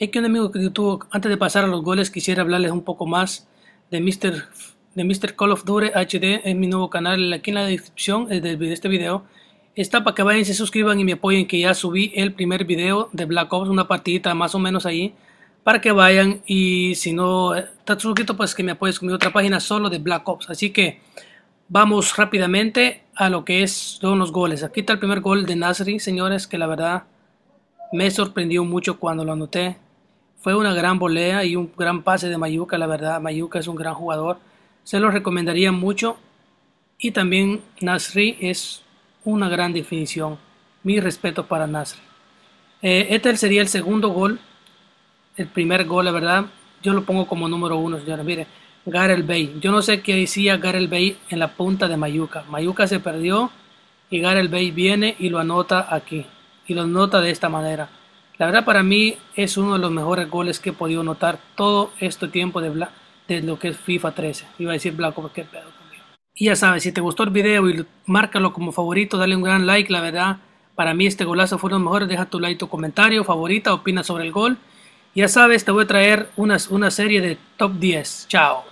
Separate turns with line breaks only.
Es que un amigo que YouTube, antes de pasar a los goles, quisiera hablarles un poco más de Mr. De Mr. Call of Duty HD en mi nuevo canal, aquí en la descripción eh, de este video está para que vayan, se suscriban y me apoyen que ya subí el primer video de Black Ops, una partidita más o menos ahí para que vayan y si no está eh, suscrito pues que me apoyes con mi otra página solo de Black Ops, así que vamos rápidamente a lo que es son los goles, aquí está el primer gol de Nasri señores que la verdad me sorprendió mucho cuando lo anoté fue una gran volea y un gran pase de Mayuca, la verdad. Mayuca es un gran jugador. Se lo recomendaría mucho. Y también Nasri es una gran definición. Mi respeto para Nasri. Eh, este sería el segundo gol. El primer gol, la verdad. Yo lo pongo como número uno, señores. Mire, Garel Bay. Yo no sé qué decía Garel Bey en la punta de Mayuca. Mayuca se perdió y Garel Bay viene y lo anota aquí. Y lo anota de esta manera. La verdad para mí es uno de los mejores goles que he podido notar todo este tiempo de, de lo que es FIFA 13. Iba a decir Blanco, porque pedo conmigo. Y ya sabes, si te gustó el video y márcalo como favorito, dale un gran like, la verdad. Para mí este golazo fue uno de los mejores. Deja tu like, tu comentario, favorita, opina sobre el gol. Ya sabes, te voy a traer unas, una serie de top 10. Chao.